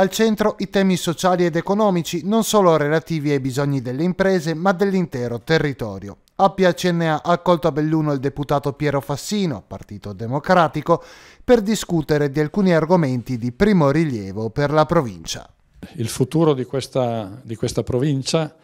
Al centro i temi sociali ed economici, non solo relativi ai bisogni delle imprese, ma dell'intero territorio. Appia CNA ha accolto a Belluno il deputato Piero Fassino, Partito Democratico, per discutere di alcuni argomenti di primo rilievo per la provincia. Il futuro di questa, di questa provincia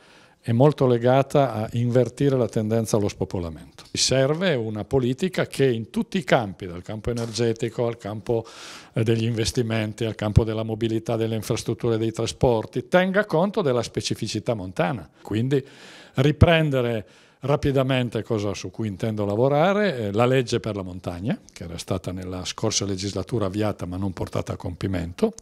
è molto legata a invertire la tendenza allo spopolamento. Serve una politica che in tutti i campi, dal campo energetico al campo eh, degli investimenti, al campo della mobilità, delle infrastrutture, dei trasporti, tenga conto della specificità montana. Quindi riprendere rapidamente cosa su cui intendo lavorare, eh, la legge per la montagna, che era stata nella scorsa legislatura avviata ma non portata a compimento,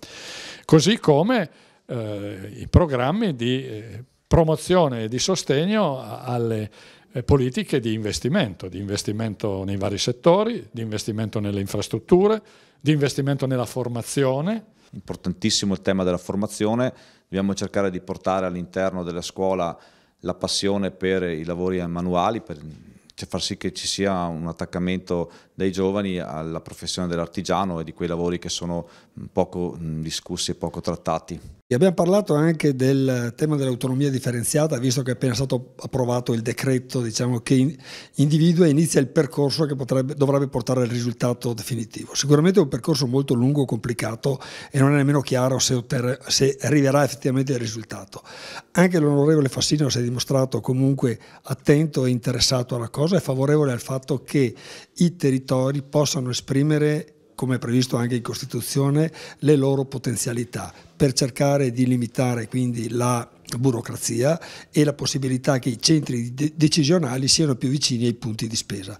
così come eh, i programmi di eh, promozione e di sostegno alle eh, politiche di investimento, di investimento nei vari settori, di investimento nelle infrastrutture, di investimento nella formazione. Importantissimo il tema della formazione, dobbiamo cercare di portare all'interno della scuola la passione per i lavori manuali, per cioè far sì che ci sia un attaccamento dei giovani alla professione dell'artigiano e di quei lavori che sono poco mm, discussi e poco trattati. E abbiamo parlato anche del tema dell'autonomia differenziata, visto che è appena stato approvato il decreto diciamo, che individua e inizia il percorso che potrebbe, dovrebbe portare al risultato definitivo. Sicuramente è un percorso molto lungo, complicato e non è nemmeno chiaro se, otterre, se arriverà effettivamente il risultato. Anche l'onorevole Fassino si è dimostrato comunque attento e interessato alla cosa e favorevole al fatto che i territori possano esprimere come è previsto anche in Costituzione, le loro potenzialità per cercare di limitare quindi la burocrazia e la possibilità che i centri decisionali siano più vicini ai punti di spesa.